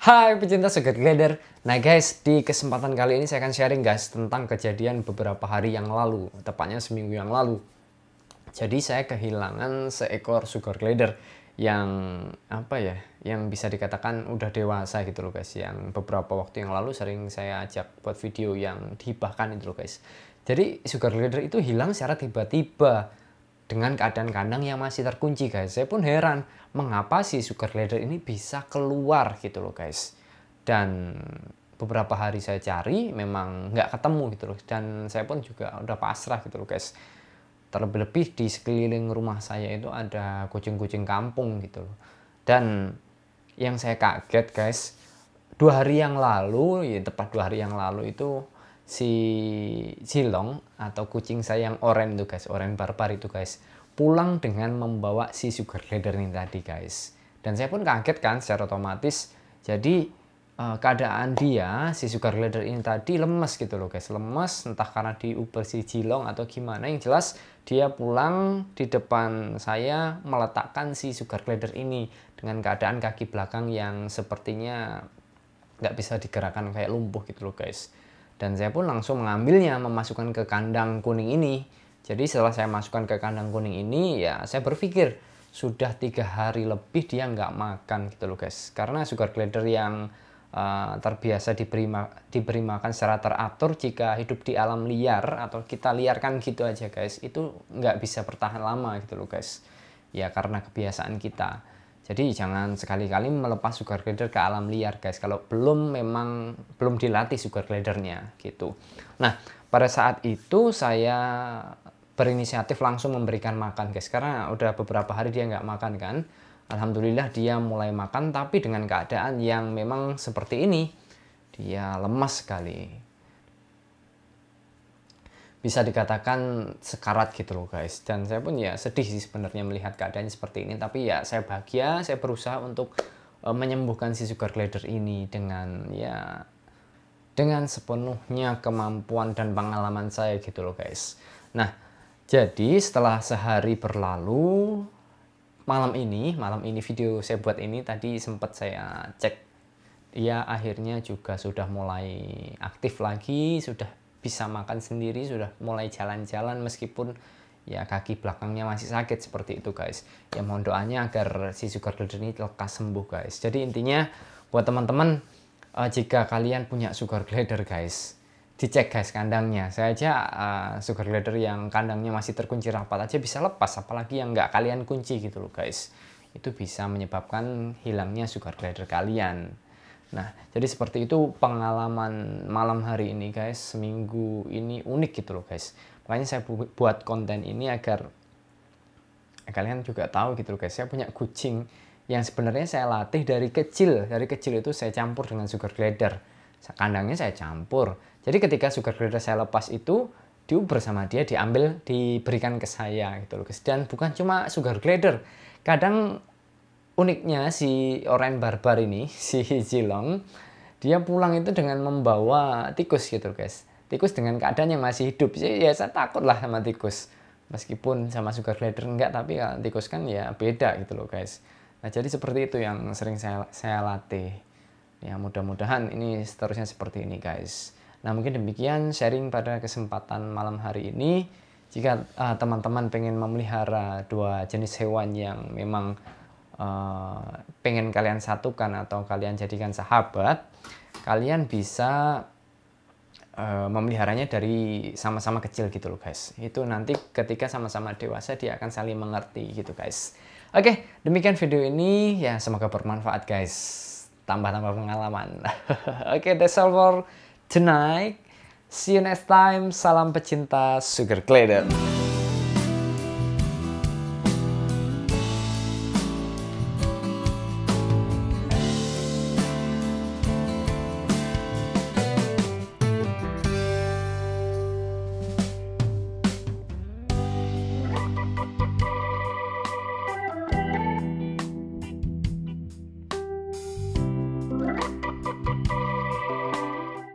Hai pecinta Sugar Glider. Nah guys, di kesempatan kali ini saya akan sharing guys tentang kejadian beberapa hari yang lalu, tepatnya seminggu yang lalu. Jadi saya kehilangan seekor Sugar Glider yang apa ya, yang bisa dikatakan udah dewasa gitu loh guys, yang beberapa waktu yang lalu sering saya ajak buat video yang dihibahkan itu loh guys. Jadi Sugar Glider itu hilang secara tiba-tiba dengan keadaan kandang yang masih terkunci guys. Saya pun heran mengapa si sugar glider ini bisa keluar gitu loh guys. Dan beberapa hari saya cari memang nggak ketemu gitu loh. Dan saya pun juga udah pasrah gitu loh guys. Terlebih-lebih di sekeliling rumah saya itu ada kucing-kucing kampung gitu loh. Dan yang saya kaget guys, dua hari yang lalu, ya tepat dua hari yang lalu itu si Silong atau kucing saya yang oranye itu guys, oranye barbar itu guys, pulang dengan membawa si sugar glider ini tadi guys. Dan saya pun kaget kan secara otomatis. Jadi eh, keadaan dia si sugar glider ini tadi lemes gitu loh guys, lemes entah karena diuber si Silong atau gimana. Yang jelas dia pulang di depan saya meletakkan si sugar glider ini dengan keadaan kaki belakang yang sepertinya nggak bisa digerakkan kayak lumpuh gitu loh guys dan saya pun langsung mengambilnya, memasukkan ke kandang kuning ini. Jadi setelah saya masukkan ke kandang kuning ini, ya saya berpikir sudah tiga hari lebih dia nggak makan gitu loh guys. Karena sugar glider yang uh, terbiasa diberi, ma diberi makan secara teratur jika hidup di alam liar atau kita liarkan gitu aja guys, itu nggak bisa bertahan lama gitu loh guys. Ya karena kebiasaan kita. Jadi jangan sekali-kali melepas sugar glider ke alam liar guys kalau belum memang belum dilatih sugar glidernya gitu. Nah pada saat itu saya berinisiatif langsung memberikan makan guys karena udah beberapa hari dia nggak makan kan. Alhamdulillah dia mulai makan tapi dengan keadaan yang memang seperti ini dia lemas sekali bisa dikatakan sekarat gitu loh guys dan saya pun ya sedih sih sebenarnya melihat keadaannya seperti ini tapi ya saya bahagia saya berusaha untuk uh, menyembuhkan si sugar glider ini dengan ya dengan sepenuhnya kemampuan dan pengalaman saya gitu loh guys nah jadi setelah sehari berlalu malam ini malam ini video saya buat ini tadi sempat saya cek ya akhirnya juga sudah mulai aktif lagi sudah bisa makan sendiri sudah mulai jalan-jalan meskipun ya kaki belakangnya masih sakit seperti itu guys ya mohon doanya agar si sugar glider ini lekas sembuh guys jadi intinya buat teman-teman uh, jika kalian punya sugar glider guys dicek guys kandangnya saya aja uh, eh, sugar glider yang kandangnya masih terkunci rapat aja bisa lepas apalagi yang nggak kalian kunci gitu loh guys itu bisa menyebabkan hilangnya sugar glider kalian Nah, jadi seperti itu pengalaman malam hari ini guys, seminggu ini unik gitu loh guys. Makanya saya bu buat konten ini agar ya kalian juga tahu gitu loh guys, saya punya kucing yang sebenarnya saya latih dari kecil. Dari kecil itu saya campur dengan sugar glider. Kandangnya saya campur. Jadi ketika sugar glider saya lepas itu, dia bersama dia, diambil, diberikan ke saya gitu loh guys. Dan bukan cuma sugar glider. Kadang uniknya si orang barbar ini, si Jilong, dia pulang itu dengan membawa tikus gitu guys. Tikus dengan keadaan yang masih hidup. sih Ya saya takut lah sama tikus. Meskipun sama sugar glider enggak, tapi kalau tikus kan ya beda gitu loh guys. Nah jadi seperti itu yang sering saya, saya latih. Ya mudah-mudahan ini seterusnya seperti ini guys. Nah mungkin demikian sharing pada kesempatan malam hari ini. Jika ah, teman-teman uh, teman -teman pengen memelihara dua jenis hewan yang memang Eh, pengen kalian satukan atau kalian jadikan sahabat, kalian bisa uh, memeliharanya dari sama-sama kecil gitu loh guys. Itu nanti ketika sama-sama dewasa dia akan saling mengerti gitu guys. Oke, demikian video ini ya semoga bermanfaat guys. Tambah-tambah pengalaman. Oke, that's all for tonight. See you next time. Salam pecinta Sugar Glider.